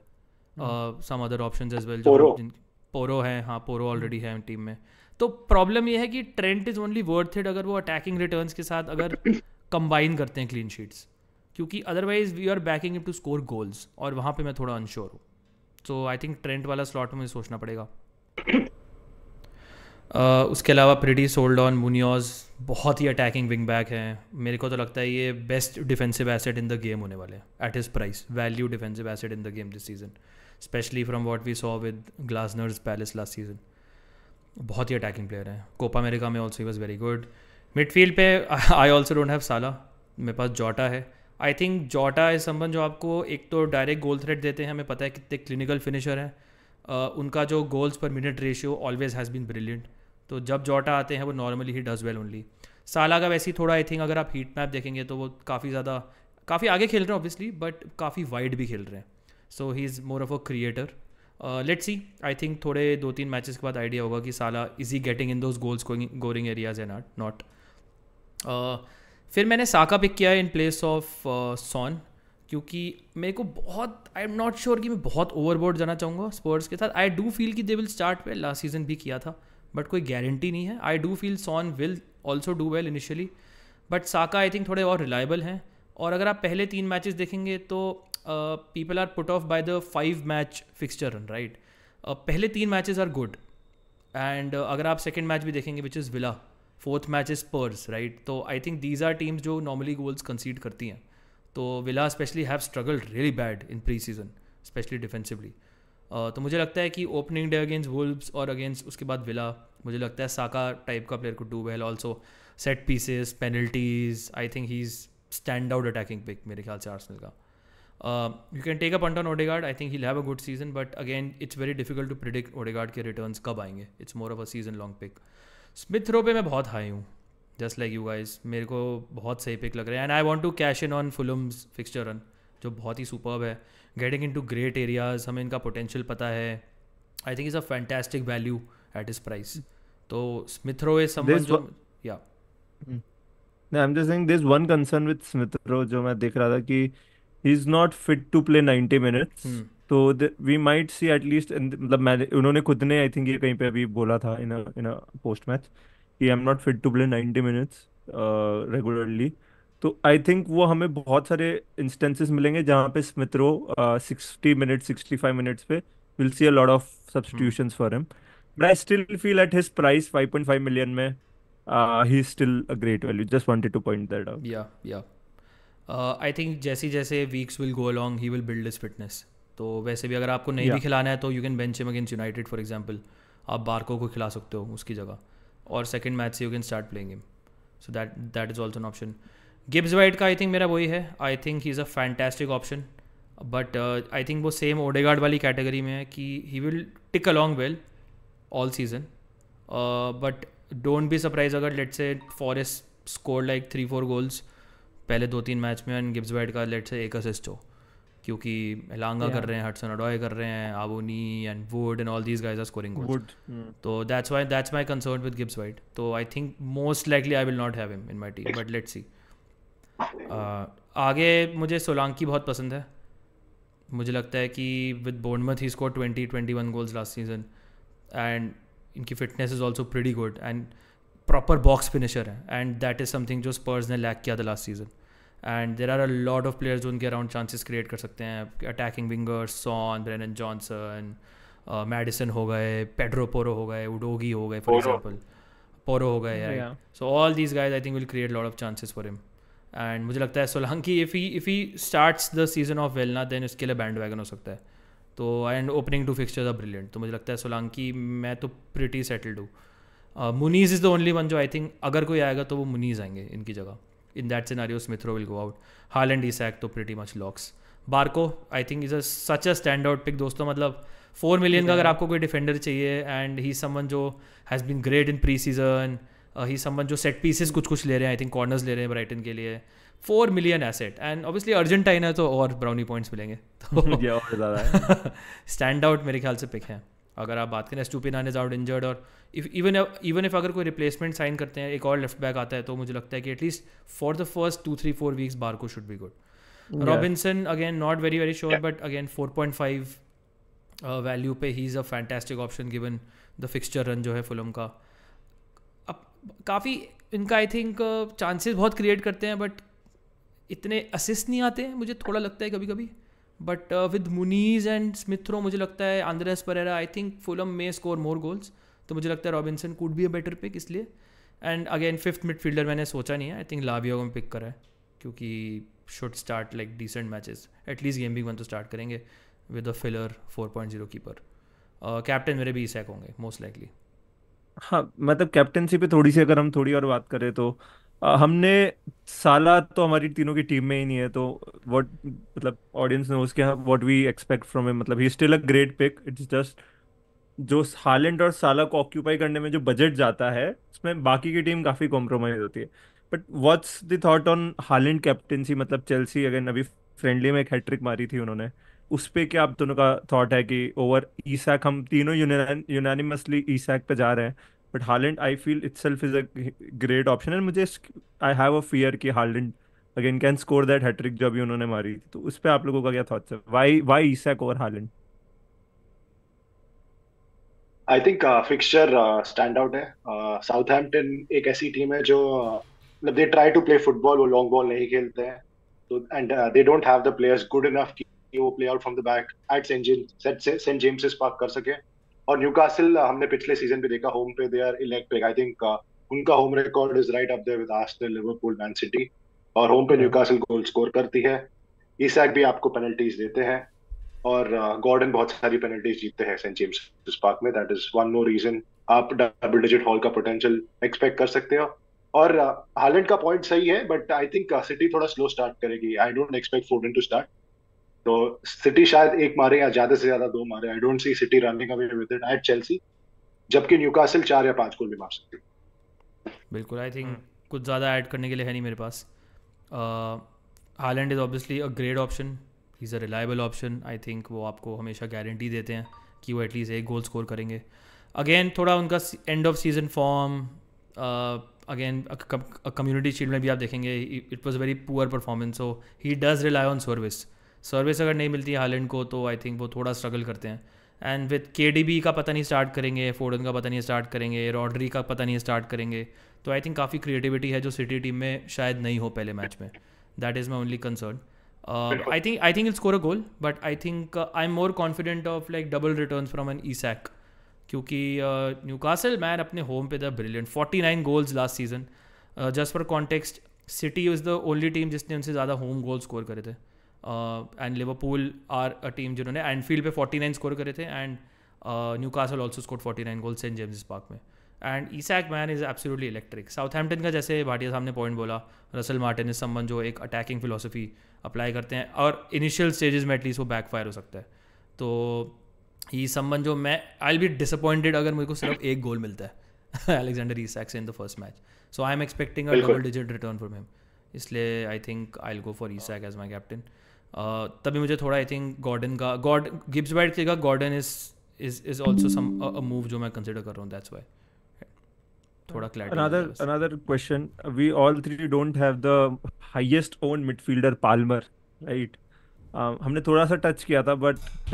some other option as well जो पोरो है हाँ पोरो ऑलरेडी है टीम में तो प्रॉब्लम ये है कि Trent is only worth it अगर वो अटैकिंग रिटर्न्स के साथ अगर कंबाइन करते हैं क्लीन शीट्स क्योंकि otherwise we are backing it to score goals और वहाँ पे मैं थोड़ा अनश्योर हूँ सो आई थिंक ट्रेंट वाला स्लॉट मुझे सोचना पड़ेगा uh, उसके अलावा प्रिडी सोल्ड ऑन मुनियोज बहुत ही अटैकिंग विंग बैक हैं मेरे को तो लगता है ये best defensive asset in the game होने वाले हैं at his price value defensive asset in the game this season specially from what we saw with Glasner's Palace last season बहुत ही अटैकिंग प्लेयर हैं कोपा अमेरिका में also he was very good midfield पे I also don't have साला मेरे पास जॉटा है I think जॉटा इस संबंध जो आपको एक तो डायरेक्ट गोल थ्रेट देते हैं हमें पता है कितने क्लिनिकल फिनिशर हैं उनका जो गोल्स पर minute ratio always has been brilliant तो जब जोटा आते हैं वो normally he does well only Salah का वैसे ही थोड़ा आई थिंक अगर आप हीट मैप देखेंगे तो वो काफ़ी ज़्यादा काफ़ी आगे खेल रहे हैं ऑब्वियसली बट काफ़ी वाइड भी खेल रहे हैं so he is more of a creator let see I think थोड़े दो तीन मैचेस के बाद आइडिया होगा कि Salah is he getting in those goals scoring areas and not not फिर मैंने साका पिक किया है इन प्लेस ऑफ सॉन क्योंकि मेरे को बहुत आई एम नॉट श्योर कि मैं बहुत ओवरबोर्ड जाना चाहूँगा स्पोर्ट्स के साथ आई डू फील कि दे विल स्टार्ट पे लास्ट सीजन भी किया था बट कोई गारंटी नहीं है I do feel Son will also do well initially but Saka I think थोड़े और रिलायबल हैं और अगर आप पहले तीन मैचेस देखेंगे तो people are put off by the five match fixture run right पहले तीन मैचेस आर गुड एंड अगर आप सेकेंड मैच भी देखेंगे which is Villa fourth match is Spurs right तो I think these are teams जो नॉर्मली गोल्स कंसीड करती हैं तो Villa specially have struggled really bad in pre season specially defensively तो मुझे लगता है कि ओपनिंग डे अगेंस्ट वुल्व्स और अगेंस्ट उसके बाद विला मुझे लगता है साका टाइप का प्लेयर को do well also set pieces penalties I think he is stand out attacking pick मेरे ख्याल से आर्सनल का you can take a punt Odegaard I think he have a good season but again it's very difficult to predict Odegaard के return कब आएंगे it's more of a season long pick Smith Rowe पे मैं बहुत high हूँ just like you guys मेरे को बहुत सही पिक लग रहा है and I want to cash in on Fulham's fixture run जो बहुत ही सुपर्ब है getting in to great areas हमें इनका पोटेंशियल पता है I think is a fantastic value at इस प्राइस तो स्मिथरो इज समवन या I am just saying there is one concern with Smith Rowe जो मैं देख रहा था कि he is not fit to play 90 minutes तो वी माइट सी एटलीस्ट मतलब मैं उन्होंने खुद ने आई थिंक ये कहीं पे अभी बोला था इन इन पोस्ट मैच कि I am not fit to play 90 minutes regularly uh, तो आई थिंक वो हमें बहुत सारे इंस्टेंसेस मिलेंगे जहाँ पे Smith Rowe sixty minute sixty five minutes पे will see a lot of substitution for him but I still feel at his price five point five million में he still a great value just wanted to point that out या या I think जैसे जैसे weeks will go along he will build his fitness तो वैसे भी अगर आपको नहीं yeah. भी खिलाना है तो you can bench him against United for example आप बारको को खिला सकते हो उसकी जगह और सेकेंड मैच से you can start playing him so that that is also an option Gibbs White का आई थिंक मेरा वही है I think he is a fantastic option but I think वो सेम ओडेगार्ड वाली कैटेगरी में है कि he will tick along well all season but don't be surprise अगर let say Forest score like three four goals पहले दो तीन match में एंड गिब्स वाइट का लेट से एक असिस्ट हो क्योंकि लांगा yeah. कर रहे हैं हटसन अडॉय कर रहे हैं Awoniyi and Wood and all these guys are scoring good तो that's why that's my concern with Gibbs White तो I think most likely I will not have him in my team but let's see आ, आगे मुझे सोलंकी बहुत पसंद है मुझे लगता है कि with Bournemouth he score twenty twenty one goals last season and इनकी fitness is also pretty good and proper box finisher है एंड दैट इज़ समथिंग जो स्पर्स ने लैक किया था last season and there are a lot of players जो उनके around chances create कर सकते हैं attacking wingers Son Brennan Johnson Maddison हो गए पेड्रो पोरो हो गए उडोगी हो गए फॉर एग्जाम्पल पोरो हो गए so all these guys I think will create lot of chances for him and मुझे लगता है Solanke if he if he starts the season off वेलना देन उसके लिए बैंड वैगन हो सकता है तो and opening two fixtures are brilliant तो मुझे लगता है सोलंकी मैं तो प्रिटी सेटल्ड हूँ Muniz is the only one जो आई थिंक अगर कोई आएगा तो वो मुनीज आएंगे इनकी जगह in that scenario Smith Rowe will go out हाल एंड ईसैक तो pretty much locks Barco I think is a such a stand out pick दोस्तों मतलब फोर मिलियन का अगर आपको कोई डिफेंडर चाहिए एंड ही समन जो has been great in pre season he uh, someone जो सेट पीसेस कुछ कुछ ले रहे हैं आई थिंक कॉर्नर्स ले रहे हैं ब्राइटन के लिए four million asset and obviously Argentine है तो और ब्राउनी पॉइंट्स मिलेंगे तो स्टैंड आउट मेरे ख्याल से पिक हैं अगर आप बात करें एस नान इज आउट इंजर्ड और इवन इवन इफ अगर कोई रिप्लेसमेंट साइन करते हैं एक और लेफ्ट बैक आता है तो मुझे लगता है कि at least for the first two three four weeks Barco should be good Robinson again not very very sure but again four point five value पे he is a fantastic option given the fixture run जो है Fulham का काफ़ी इनका I think chances बहुत create करते हैं but इतने असिस्ट नहीं आते हैं मुझे थोड़ा लगता है कभी कभी but with Muniz and Smith Rowe मुझे लगता है Andreas Pereira I think Fulham may score more goals तो मुझे लगता है Robinson could be a better pick इसलिए एंड अगेन फिफ्थ मिडफील्डर मैंने सोचा नहीं है आई थिंक लावियो को पिक करा है क्योंकि should start like decent matches at least game भी वन तो स्टार्ट करेंगे with a filler four point zero keeper captain मेरे भी इसक होंगे मोस्ट लाइकली हाँ मतलब कैप्टनसी पे थोड़ी सी अगर हम थोड़ी और बात करें तो आ, हमने साला तो हमारी तीनों की टीम में ही नहीं है तो व्हाट मतलब ऑडियंस नोज के what we expect from him मतलब he still a great pick it's just जो हालेंड और साला को ऑक्यूपाई करने में जो बजट जाता है उसमें बाकी की टीम काफी कॉम्प्रोमाइज होती है but what's the thought on Haaland captaincy मतलब चेल्सी अगेन अभी फ्रेंडली में एक हैट्रिक मारी थी उन्होंने उस पर क्या आप दोनों का थॉट है कि ओवर ईसैक e हम तीनों यूनानिमसली ईसैक e पे जा रहे हैं but Haaland I feel itself is a great option and मुझे आई हैव अ फियर कि Haaland again can score that hat trick जो भी उन्होंने मारी थी तो उस पर आप लोगों का क्या थॉट्स है why why Isak over Haaland I think fixture stand out है साउथहैम्पटन uh, एक ऐसी टीम है जो uh, मतलब they try to play football वो लॉन्ग बॉल नहीं खेलते हैं and they don't have the players good enough की कि वो play out from the back at Saint James Saint James's Park कर सके और न्यूकासिल uh, हमने पिछले सीजन पे देखा uh, होम पे they are electric I think उनका home record is right up there with Arsenal Liverpool Man City और होम पे न्यूकासिल गोल स्कोर करती है ईसैक भी आपको पेनल्टीज देते हैं और गॉर्डन uh, बहुत सारी पेनल्टीज जीतते हैं सेंट जेम्स पार्क में that is one more reason आप डबल डिजिट हॉल का पोटेंशियल एक्सपेक्ट कर सकते हो और हालैंड का पॉइंट सही है बट आई थिंक सिटी थोड़ा स्लो स्टार्ट करेगी I don't expect Foden to start तो सिटी शायद एक मारे या ज्यादा से ज्यादा दो मारे I don't see City running away with it at Chelsea जबकि न्यूकासल चार या पांच गोल भी मार सकती बिल्कुल आई थिंक हम्म। कुछ ज़्यादा ऐड करने के लिए है नहीं मेरे पास Haaland is obviously a great option is a reliable option I think वो आपको हमेशा गारंटी देते हैं कि वो एटलीस्ट एक गोल स्कोर करेंगे अगेन थोड़ा उनका end of season form again community shield में भी आप देखेंगे it was very poor performance so he does rely on service service अगर नहीं मिलती हालैंड को तो आई थिंक वो थोड़ा स्ट्रगल करते हैं एंड विथ के का पता नहीं स्टार्ट करेंगे फोर्डन का पता नहीं स्टार्ट करेंगे रॉड्री का पता नहीं स्टार्ट करेंगे तो आई थिंक काफ़ी क्रिएटिविटी है जो सिटी टीम में शायद नहीं हो पहले मैच में that is my only concern I think I think it's score a goal but I think I am more confident of like double return from an Isak क्योंकि Newcastle man अपने home पे the brilliant forty nine goals last season just for context city is the only team जिसने उनसे ज़्यादा home goal score करे थे and Liverpool are a team जिन्होंने Anfield पे 49 स्कोर करे थे and Newcastle also score forty nine goal St James Park में and Isak man is absolutely electric Southampton का जैसे भाटिया साहब ने पॉइंट बोला रसल मार्टिन इस संबंध जो एक अटैकिंग फिलोसफी अप्लाई करते हैं और इनिशियल स्टेजेस में एटलीस्ट वो बैकफायर हो सकता है तो ये संबंध जो मैं आई बी डिसअपॉइंटेड अगर मुझे सिर्फ एक गोल मिलता है Alexander Isak in the first match so I am expecting a double digit return for him इसलिए I think I go for Isak as my captain तभी मुझे थोड़ा आई थिंक गॉर्डन का गॉड गिब्स के का Gordon is is is also some move जो मैं कंसिडर कर रहा हूँ दैट्स वाई थोड़ा clarity another question we all three don't right हमने थोड़ा सा टच किया था but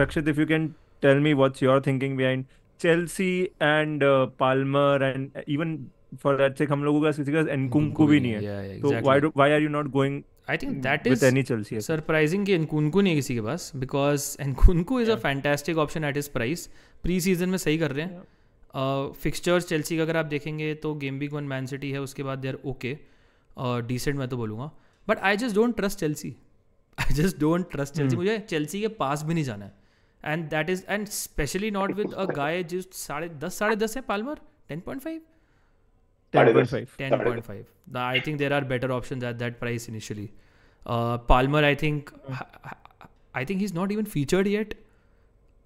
tell me your thinking behind Chelsea and and even for that sake हम लोगों का किसी का एनकुंकू भी नहीं है तो why why are you not going I think that is surprising कि एनकुंकू नहीं है किसी के पास because Nkunku is a fantastic option at his price pre season में सही कर रहे हैं फिक्सचर्स चेल्सी uh, का अगर आप देखेंगे तो game week one Man City है उसके बाद दे आर ओके डिसेंट मैं तो बोलूँगा but I just don't trust Chelsea I just don't trust Chelsea मुझे चेल्सी के पास भी नहीं जाना है and that is and specially not with a guy जिस साढ़े दस साढ़े दस है Palmer ten point five 10.5 10.5 i think there are better options at that price initially uh, palmer i think hmm. i think he's not even featured yet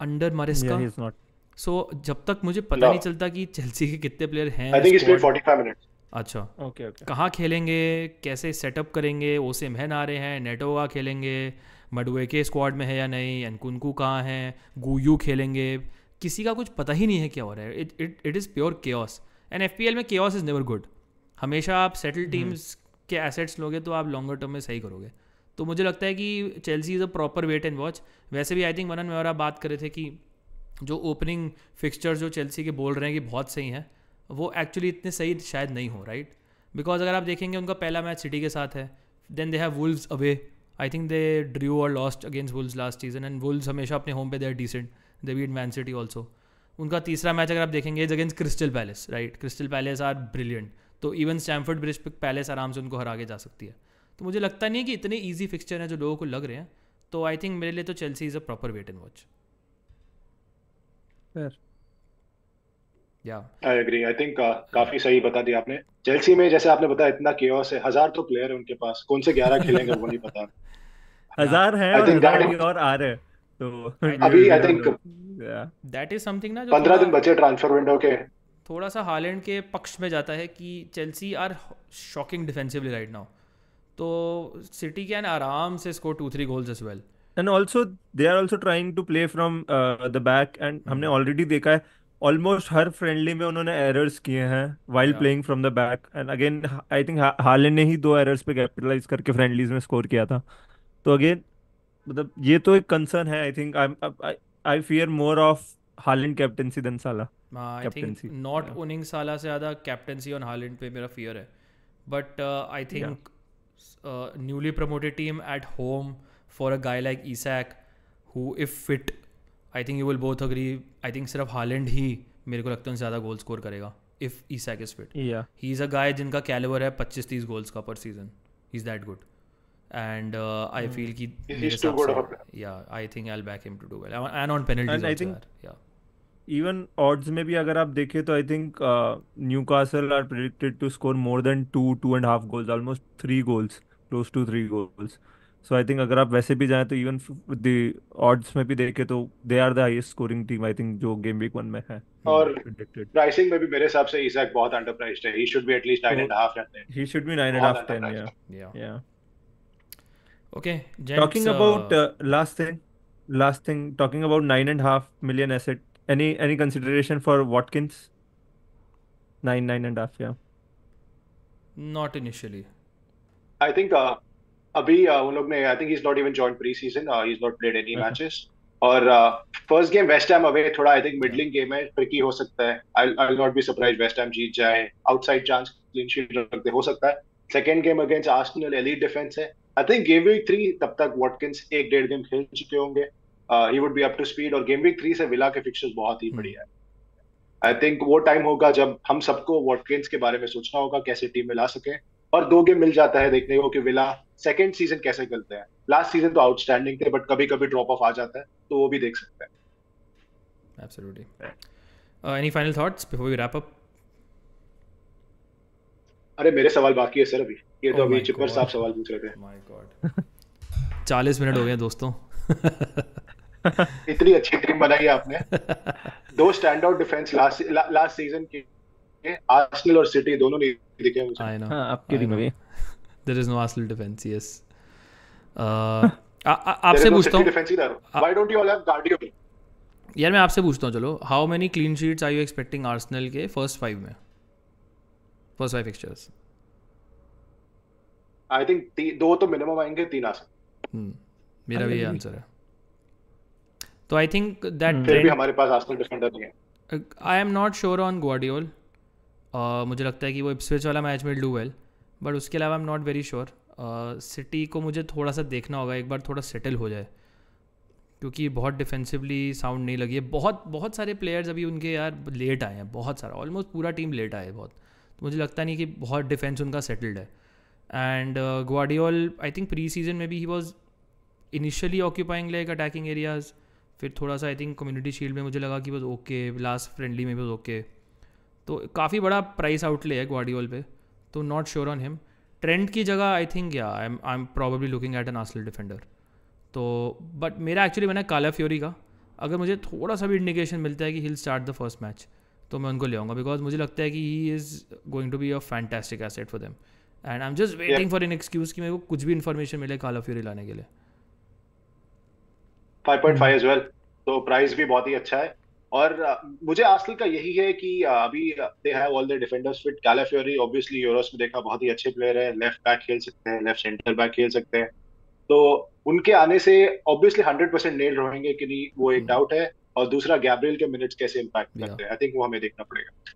under mariska yeah, he's not so जब तक मुझे पता no. नहीं चलता कि Chelsea के कितने player हैं आई थिंक इट्स 45 मिनट्स अच्छा ओके okay, ओके okay. कहाँ खेलेंगे कैसे सेटअप करेंगे ओसे मेहन आ रहे हैं नेटोवा खेलेंगे मडवे के स्क्वाड में है या नहीं एनकुनकू कहाँ हैं गुयू खेलेंगे किसी का कुछ पता ही नहीं है क्या हो रहा है it it it is pure chaos and F P L में के इज़ नेवर गुड हमेशा आप सेटल टीम्स हम्म। के एसेट्स लोगे तो आप लॉन्गर टर्म में सही करोगे तो मुझे लगता है कि Chelsea is a proper wait and watch वैसे भी आई थिंक मनन में और आप बात कर रहे थे कि जो ओपनिंग फिक्सचर्स जो चेल्सी के बोल रहे हैं कि बहुत सही हैं वो एक्चुअली इतने सही शायद नहीं हो राइट बिकॉज अगर आप देखेंगे उनका पहला मैच सिटी के साथ है then they have Wolves away I think they drew और lost against Wolves last season and Wolves हमेशा अपने होम पे they are decent they beat Man City also उनका तीसरा मैच अगर आप देखेंगे is against Crystal Palace right Crystal Palace are brilliant तो इवन स्टैमफर्ड ब्रिज पैलेस आराम से उनको हरा के जा सकती है तो मुझे लगता नहीं है कि इतने ईजी फिक्सचर हैं जो लोगों को लग रहे हैं तो आई थिंक मेरे लिए तो Chelsea is a proper wait and watch I agree अभी दैट इज समथिंग ना जो पंद्रह दिन बचे ट्रांसफर विंडो के थोड़ा सा हालैंड के पक्ष में जाता है कि Chelsea are shocking defensively right now तो सिटी कैन आराम से score two three goals as well and also they are also trying to play from the back and हमने ऑलरेडी देखा है ऑलमोस्ट हर फ्रेंडली में उन्होंने एरर्स किए हैं while playing from the back and again I think Haaland ने ही दो एरर्स पे कैपिटलाइज करके फ्रेंडलीज में स्कोर किया था तो अगेन मतलब ये तो एक कंसर्न है I think I fear more of Haaland captaincy than Salah I think not owning साला से ज्यादा कैप्टेंसी ऑन हालैंड पे मेरा फियर है but I think newly promoted team at home for a guy like Isak who if fit I think you will both agree I think सिर्फ Haaland ही मेरे को लगता है ज़्यादा गोल स्कोर करेगा if Isak is fit he is a guy जिनका calibre है पच्चीस तीस गोल्स का पर season he is that good and uh, I hmm. feel ki he's too good of a yeah I think I'll back him to do well and on penalties and I think yeah even odds में भी अगर आप देखें तो I think Newcastle are predicted to score more than two two and half goals almost three goals close to three goals so I think अगर आप वैसे भी जाएं तो इवन द ऑड्स में भी देखें तो they are the highest scoring team I think जो गेम वीक 1 में है hmm. और प्राइसिंग में भी मेरे हिसाब से इजैक बहुत अंडरप्राइस्ड है he should be at least 9 and half रहते हैं he should be 9 and half 10 या या okay talking uh, about uh, last thing last thing talking about nine and a half million asset any any consideration for watkins nine nine and a half yeah not initially i think uh abhi uh, i think he's not even joined preseason uh, he's not played any matches or uh, first game west ham away thoda, i think middling game hai, tricky ho sakta hai. I'll, I'll not be surprised west ham jeet jaye outside chance clean sheet ho sakta hai. second game against arsenal elite defense hai. I think game week three तब तक Watkins एक डेढ़ game खेल चुके होंगे he would be up to speed और game week three से Villa के फिक्चर्स बहुत ही hmm. बढ़िया है आई थिंक वो टाइम होगा जब हम सबको वॉटकिंस के बारे में सोचना होगा कैसे टीम में ला सके और दो गेम मिल जाता है देखने को कि विला सेकेंड सीजन कैसे खेलते हैं लास्ट सीजन तो आउटस्टैंडिंग थे बट कभी कभी ड्रॉप ऑफ आ जाता है तो वो भी देख सकते हैं absolutely any final thoughts before we wrap up अरे मेरे सवाल बाकी है सर अभी ये तो oh अभी चिपर साहब सवाल पूछ रहे थे माय गॉड 40 मिनट हो गए दोस्तों इतनी अच्छी टीम बनाई आपने दो stand out defence last last season के आर्सेनल और सिटी दोनों ने दिखे मुझे आई नो हां आपकी टीम में there is no Arsenal defence yes आपसे पूछता हूं why don't you all have Gvardiol यार मैं आपसे पूछता हूँ चलो how many clean sheets are you expecting Arsenal के फर्स्ट फाइव में first five fixtures I think दो तो मिनिमम आएंगे तीन आ सकते हम्म, मेरा हाँ, भी आंसर है तो आई थिंक दैट फिर भी हमारे पास आजकल डिफेंडर नहीं है I am not sure on Gvardiol मुझे लगता है कि वो इप्सविच वाला मैच में डू वेल बट उसके अलावा I am not very sure city को मुझे थोड़ा सा देखना होगा एक बार थोड़ा सेटल हो जाए क्योंकि बहुत डिफेंसिवली साउंड नहीं लगी है बहुत बहुत सारे प्लेयर्स अभी उनके यार लेट आए हैं बहुत सारा ऑलमोस्ट पूरा टीम लेट आए बहुत तो मुझे लगता नहीं कि बहुत डिफेंस उनका सेटल्ड है and Gvardiol I think pre season में भी he was initially occupying like attacking areas फिर थोड़ा सा आई थिंक कम्युनिटी शील्ड में मुझे लगा कि बस ओके लास्ट फ्रेंडली में बस ओके तो काफ़ी बड़ा प्राइस आउटले है ग्वाडियोल पे तो not sure on him Trent की जगह आई थिंक या I I am probably looking at an Arsenal defender तो बट मेरा एक्चुअली मैंने काला फ्योरी का अगर मुझे थोड़ा सा भी इंडिकेशन मिलता है कि he'll start the first match तो मैं उनको ले आऊँगा बिकॉज मुझे लगता है कि he is going to be a fantastic asset for them and I am just waiting for an excuse कि मेरे को कुछ भी इन्फॉर्मेशन मिले कॉल ऑफ फ्यूरी लाने के लिए 5.5 एज वेल तो प्राइस भी बहुत ही अच्छा है और uh, मुझे आजकल का यही है कि uh, अभी they have all the defenders fit Calafiori obviously Euros में देखा बहुत ही अच्छे प्लेयर है लेफ्ट बैक खेल सकते हैं लेफ्ट सेंटर बैक खेल सकते हैं तो उनके आने से ऑब्वियसली हंड्रेड परसेंट नेल रहेंगे कि नहीं वो एक डाउट hmm. है और दूसरा गैब्रियल के मिनट्स कैसे इम्पैक्ट करते हैं आई थिंक वो हमें देखना पड़ेगा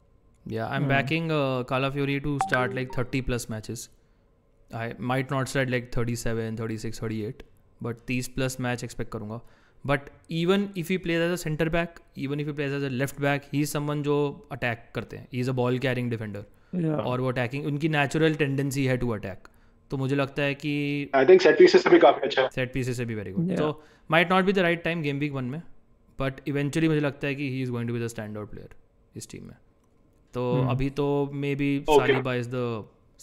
Yeah, I'm mm. backing uh, Call of Fury to start like 30 plus matches. I might not start like 37, 36, 38, but 30 plus match expect करूँगा. But even if he plays as a center back, even if he plays as a left back, he is someone जो attack करते हैं. He is a ball carrying defender. Yeah. और वो attacking उनकी natural tendency है to attack. तो मुझे लगता है कि आई थिंक सेट पीसेस से भी काफी अच्छा है सेट पीसेस से भी वेरी गुड तो might not be the right time game week 1 में बट इवेंचुअली मुझे लगता है कि he is going to be the stand out player इस टीम में तो hmm. अभी तो maybe Saliba is the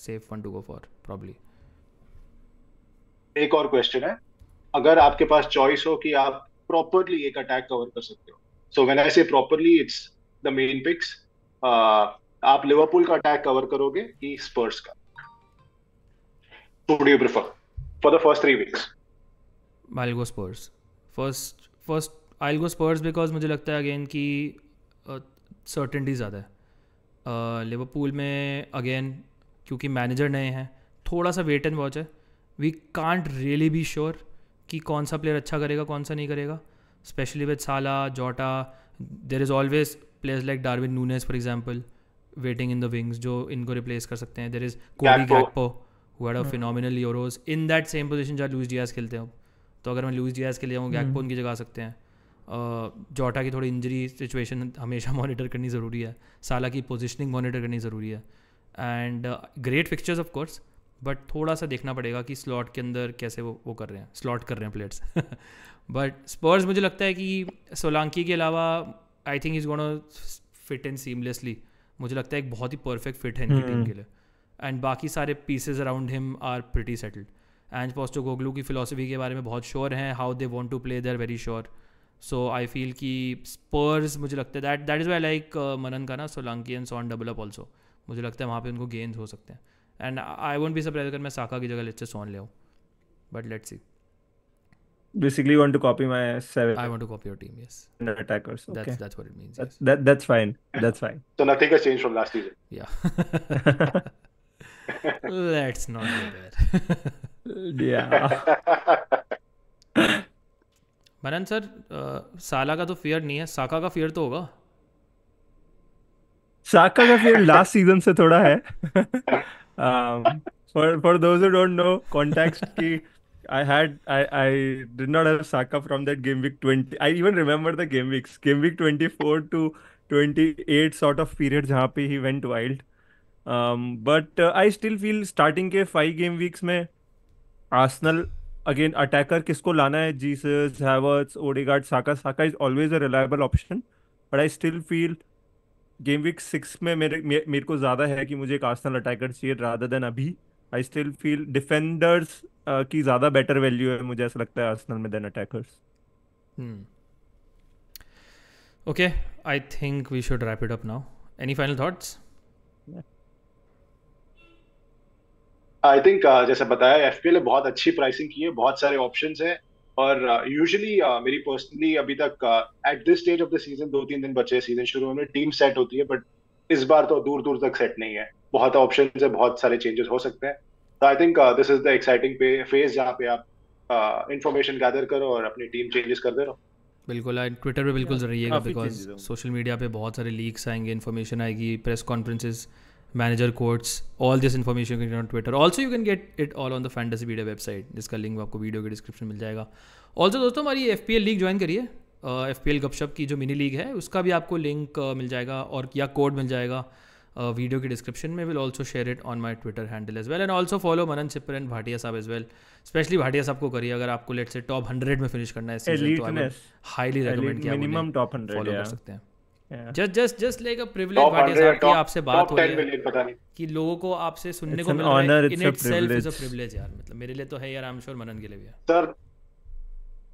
safe one to go for probably एक और क्वेश्चन है अगर आपके पास चॉइस हो कि आप प्रॉपरली एक अटैक कवर कर सकते हो सो when I say properly it's the main picks आप लिवरपूल का अटैक कवर करोगे कि स्पर्स का you prefer for the first 3 weeks I will go Spurs first first I will go Spurs because मुझे लगता है अगेन कि uh, certainty ज़्यादा है लिवरपूल में अगेन क्योंकि मैनेजर नए हैं थोड़ा सा वेट एंड वॉच है we can't really be sure कि कौन सा प्लेयर अच्छा करेगा कौन सा नहीं करेगा specially with Salah Jota there is always players like Darwin Nunez for example waiting in the wings जो इनको रिप्लेस कर सकते हैं there is Cody Gakpo of phenomenal Euros in that same position जहाँ लूज डियाज खेलते हैं तो अगर मैं लूज डियाज के लिए हूँ गैकपो हम्म। उनकी जगह आ सकते हैं जोटा की थोड़ी इंजरी सिचुएशन हमेशा मॉनिटर करनी ज़रूरी है साला की पोजिशनिंग मॉनिटर करनी ज़रूरी है and great fixtures of course but थोड़ा सा देखना पड़ेगा कि स्लॉट के अंदर कैसे वो वो कर रहे हैं स्लॉट कर रहे हैं प्लेयर्स बट स्पर्स मुझे लगता है कि सोलंकी के अलावा I think is gonna fit and seamlessly मुझे लगता है एक बहुत ही परफेक्ट फिट है इनकी टीम हम्म। के लिए एंड बाकी सारे pieces around him are pretty settled and Postecoglou की फिलोसफी के बारे में बहुत श्योर हैं how they want to play they are very sure sure. So I feel कि स्पर्स मुझे लगता है that that is why like Manan का ना Solanke and Son double up also मुझे लगता है वहाँ पर उनको गेंद हो सकते हैं and I won't be surprise अगर मैं साका की जगह लेट से सॉन ले आऊँ but let see basically want to copy my seven. I want to copy your team, yes. And attackers. Okay. That's that's what it means. Yes. that that's fine. That's fine. So nothing has changed from last season. Yeah. Let's not do that. yeah. मरन sir आ, Salah का तो fear नहीं है साका का fear तो होगा साका का फियर लास्ट सीजन से थोड़ा है for for those who don't know context की I had I I did not have Saka from that game week 20. I even remember the game weeks. Game week 24 to 28 sort of period जहाँ पे he went wild. Um, but uh, I still feel starting के five game weeks में Arsenal again attacker किसको लाना है Jesus, Havertz, Odegaard Saka Saka is always a reliable option but I still feel game week six में मेरे मे, मेरे को ज़्यादा है कि मुझे एक आर्सनल अटैकर चाहिए रादर देन अभी आई स्टिल फील डिफेंडर्स की ज़्यादा बेटर वैल्यू है मुझे ऐसा लगता है आर्सनल में then attackers okay I think we should wrap it up now any final thoughts I think uh, जैसे बताया एफ ने बहुत अच्छी प्राइसिंग की है बहुत सारे ऑप्शन है और यूजली uh, uh, मेरी पर्सनली अभी तक at this stage of the season दो तीन दिन बचे सीजन शुरू होने टीम सेट होती है बट इस बार तो दूर दूर तक सेट नहीं है बहुत ऑप्शन है बहुत सारे चेंजेस हो सकते हैं तो I think this is the exciting phase जहाँ पे आप इंफॉर्मेशन uh, गैदर करो और अपनी टीम चेंजेस करते रहो बिल्कुल ट्विटर पे बिल्कुल जरूरी है बिकॉज सोशल मीडिया पे बहुत सारे लीक्स आएंगे इन्फॉर्मेशन आएगी press conferences manager quotes all this information on Twitter also you can get it all on the fantasy video website जिसका लिंक आपको वीडियो के डिस्क्रिप्शन मिल जाएगा ऑल्सो दोस्तों हमारी F P L league join करिए एफ पी एल गपशप की जो मिनी लीग है उसका भी आपको लिंक uh, मिल जाएगा और या कोड मिल जाएगा वीडियो के डिस्क्रिप्शन में will also share it on my Twitter handle as well and also follow Manan Sipar and Bhatia sahab as well specially Bhatia साहब को करिए अगर आपको लेट से टॉप हंड्रेड में फिनिश करना है हाईली रिकमेंड किया फॉलो कर सकते हैं just just just like a privilege Bhatia sahab की आपसे बात हो रही है कि लोगों को आपसे सुनने को मिल रहा है in itself is a privilege यार मतलब मेरे लिए तो है यार आई एम श्योर मनन के लिए भी sir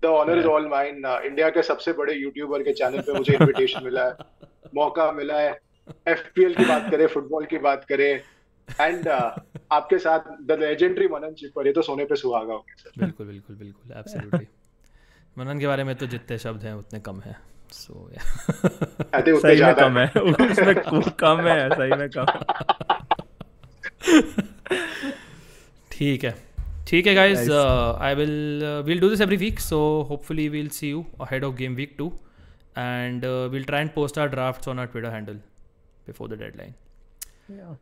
the honour is all mine India के सबसे बड़े यूट्यूबर के चैनल पे मुझे इनविटेशन मिला है मौका मिला है एफपीएल की बात करें फुटबॉल की बात करें एंड uh, आपके साथ द लेजेंडरी मनन जी पर ये तो सोने पे सुहागा हो बिल्कुल बिल्कुल बिल्कुल एब्सोल्युटली मनन के बारे में तो जितने शब्द हैं उतने कम हैं सो सही में कम है उसमें कम है सही में कम ठीक है ठीक है guys I will will do this every week so hopefully will see you ahead of game week two and will try and post our our on our Twitter handle before the the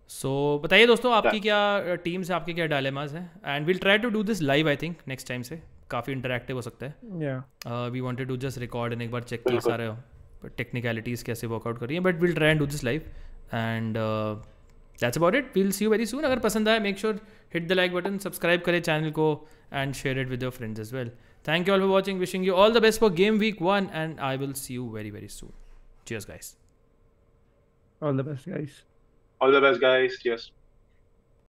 so बताइए दोस्तों आपकी क्या teams uh, है आपके क्या dilemmas हैं and will try to do this live I think next time से काफ़ी इंटरेक्टिव हो सकता है we wanted to just record and एक बार चेक किया सारे टेक्निकलिटीज़ कैसे वर्कआउट करिए but will try and do this live and that's about it will see you very soon अगर पसंद आए make sure hit the like button subscribe करें चैनल को and share it with your friends as well thank you all for watching wishing you all the best for game week one and I will see you very very soon cheers guys all the best guys all the best guys cheers